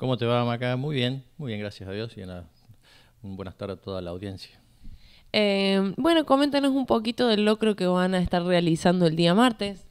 ¿Cómo te va, Maca? Muy bien, muy bien, gracias a Dios y una, un buenas tardes a toda la audiencia. Eh, bueno, coméntanos un poquito del locro que van a estar realizando el día martes.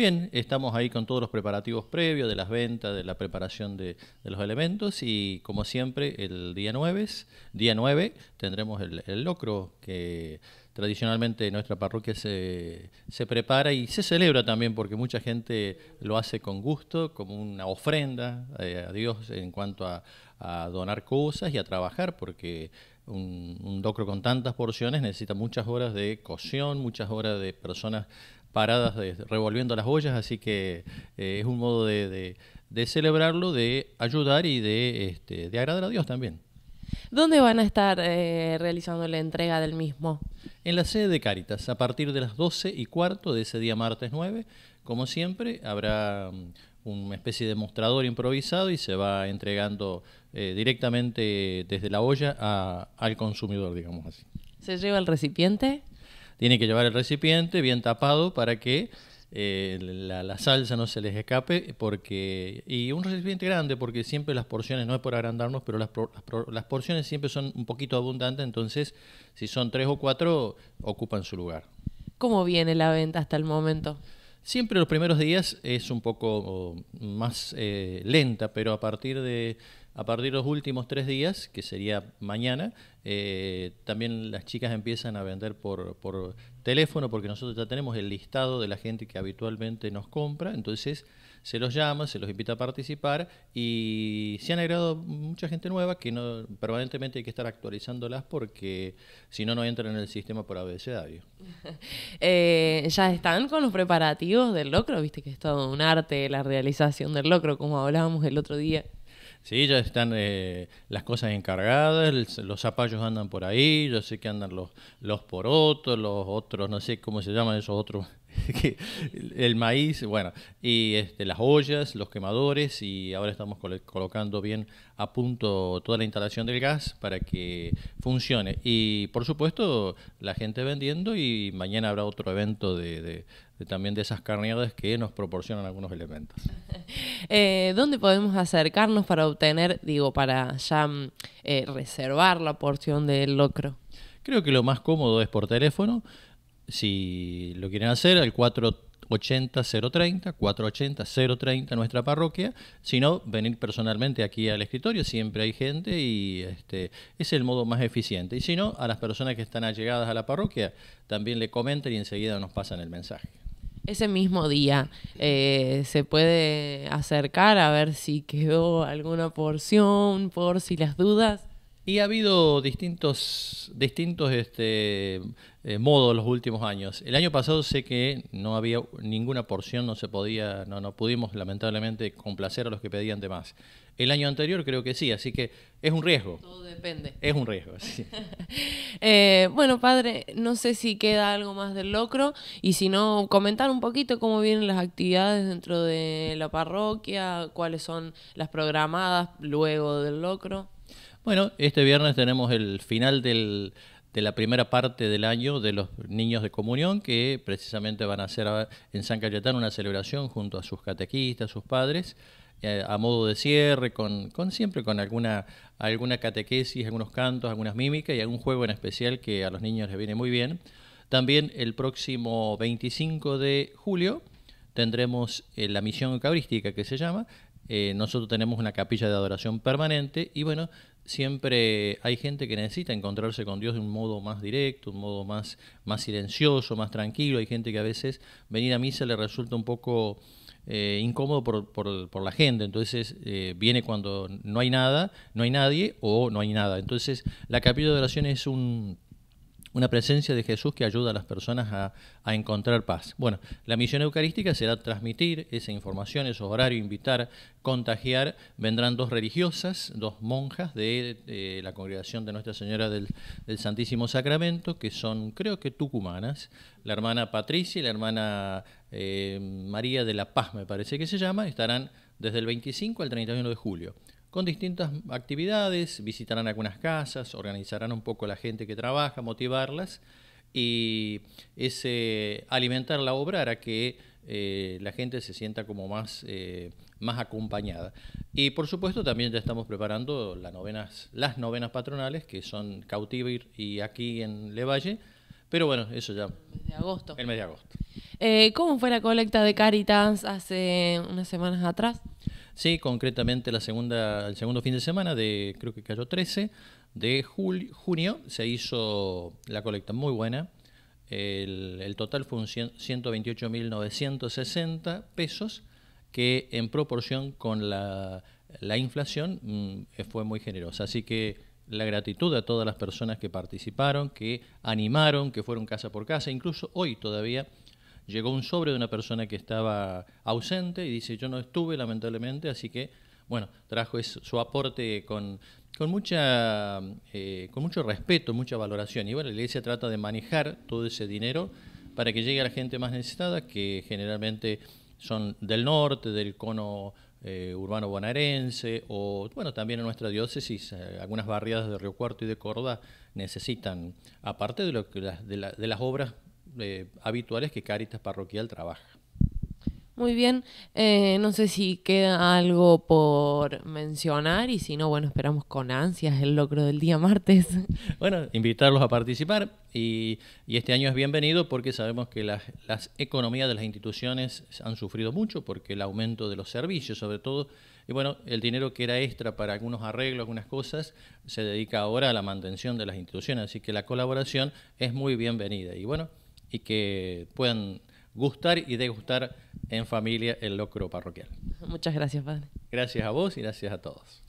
Bien, estamos ahí con todos los preparativos previos de las ventas, de la preparación de, los elementos y como siempre el día 9, día 9 tendremos el, locro que tradicionalmente nuestra parroquia se, se, prepara y se celebra también porque mucha gente lo hace con gusto, como una ofrenda eh, a Dios en cuanto a, a donar cosas y a trabajar porque un, docro con tantas porciones necesita muchas horas de cocción, muchas horas de personas paradas revolviendo las ollas, así que eh, es un modo de, celebrarlo, de ayudar y este, de, agradar a Dios también. ¿Dónde van a estar eh, realizando la entrega del mismo? En la sede de Cáritas, a partir de las 12 y cuarto de ese día martes 9. Como siempre, habrá mm, una especie de mostrador improvisado y se va entregando eh, directamente desde la olla al consumidor, digamos así. ¿Se lleva el recipiente? Tiene que llevar el recipiente bien tapado para que eh, la, salsa no se les escape porque y un recipiente grande porque siempre las porciones no es por agrandarnos pero las, las, porciones siempre son un poquito abundantes entonces si son tres o cuatro ocupan su lugar cómo viene la venta hasta el momento Siempre los primeros días es un poco oh, más eh, lenta, pero a partir de a partir de los últimos tres días, que sería mañana, eh, también las chicas empiezan a vender por, por teléfono porque nosotros ya tenemos el listado de la gente que habitualmente nos compra, entonces se los llama, se los invita a participar y se han agregado mucha gente nueva que no, permanentemente hay que estar actualizándolas porque si no, no entran en el sistema por abecedario. Eh, ya están con los preparativos del locro, viste que es todo un arte la realización del locro, como hablábamos el otro día. Sí, ya están eh, las cosas encargadas, los zapallos andan por ahí, yo sé que andan los, los porotos, los otros, no sé cómo se llaman esos otros, el maíz, bueno, y este, las ollas, los quemadores, y ahora estamos colocando bien a punto toda la instalación del gas para que funcione. Y por supuesto, la gente vendiendo y mañana habrá otro evento de también de esas carneadas que nos proporcionan algunos elementos. Eh, ¿Dónde podemos acercarnos para obtener, digo, para ya mm, eh, reservar la porción del locro? Creo que lo más cómodo es por teléfono. Si lo quieren hacer, al 480-030, 480-030 nuestra parroquia. Si no, venir personalmente aquí al escritorio, siempre hay gente y este, es el modo más eficiente. Y si no, a las personas que están allegadas a la parroquia también le comentan y enseguida nos pasan el mensaje ese mismo día eh, se puede acercar a ver si quedó alguna porción, por si las dudas. Y ha habido distintos, distintos este, eh, modos los últimos años. El año pasado sé que no había ninguna porción, no se podía, no, no pudimos lamentablemente complacer a los que pedían de más. El año anterior creo que sí, así que es un riesgo. Todo depende. Es un riesgo, eh, bueno, padre, no sé si queda algo más del locro y si no, comentar un poquito cómo vienen las actividades dentro de la parroquia, cuáles son las programadas luego del locro. Bueno, este viernes tenemos el final de la primera parte del año de los niños de comunión, que precisamente van a hacer en San Cayetano una celebración junto a sus catequistas, sus padres, eh, a modo de cierre, con, siempre con alguna, alguna catequesis, algunos cantos, algunas mímicas y algún juego en especial que a los niños les viene muy bien. También el próximo 25 de julio tendremos eh, la misión eucarística que se llama, eh, nosotros tenemos una capilla de adoración permanente y bueno, siempre hay gente que necesita encontrarse con Dios de un modo más directo, un modo más, más silencioso, más tranquilo. Hay gente que a veces venir a misa le resulta un poco eh, incómodo por, por, la gente. Entonces eh, viene cuando no hay nada, no hay nadie o no hay nada. Entonces la capilla de oración es un una presencia de Jesús que ayuda a las personas a, encontrar paz. Bueno, la misión eucarística será transmitir esa información, esos horarios, invitar, contagiar. Vendrán dos religiosas, dos monjas de, la congregación de Nuestra Señora del, Santísimo Sacramento, que son creo que tucumanas, la hermana Patricia y la hermana eh, María de la Paz, me parece que se llama, estarán desde el 25 al 31 de julio con distintas actividades, visitarán algunas casas, organizarán un poco la gente que trabaja, motivarlas y ese alimentar la obra para que eh, la gente se sienta como más, eh, más acompañada. Y por supuesto también ya estamos preparando las novenas, las novenas patronales que son Cautivir y aquí en Levalle, pero bueno, eso ya. El mes de agosto. El mes de agosto. Eh, ¿Cómo fue la colecta de Caritas hace unas semanas atrás? Sí, concretamente la segunda, el segundo fin de semana de, creo que cayó 13, de julio, junio se hizo la colecta muy buena. El, total fue un 128.960 pesos, que en proporción con la, inflación mm, fue muy generosa. Así que la gratitud a todas las personas que participaron, que animaron, que fueron casa por casa, incluso hoy todavía llegó un sobre de una persona que estaba ausente y dice, yo no estuve lamentablemente, así que, bueno, trajo su aporte con, con, mucha, eh, con mucho respeto, mucha valoración. Y bueno, la iglesia trata de manejar todo ese dinero para que llegue a la gente más necesitada, que generalmente son del norte, del cono eh, urbano bonaerense, o bueno, también en nuestra diócesis, eh, algunas barriadas de Río Cuarto y de Córdoba necesitan, aparte de, lo que, de, de las obras eh, habituales que Caritas Parroquial trabaja. Muy bien, eh, no sé si queda algo por mencionar y si no, bueno, esperamos con ansias el logro del día martes. Bueno, invitarlos a participar y, y este año es bienvenido porque sabemos que las, las, economías de las instituciones han sufrido mucho porque el aumento de los servicios sobre todo, y bueno, el dinero que era extra para algunos arreglos, algunas cosas, se dedica ahora a la mantención de las instituciones, así que la colaboración es muy bienvenida. Y bueno, y que puedan gustar y degustar en familia el locro parroquial. Muchas gracias, padre. Gracias a vos y gracias a todos.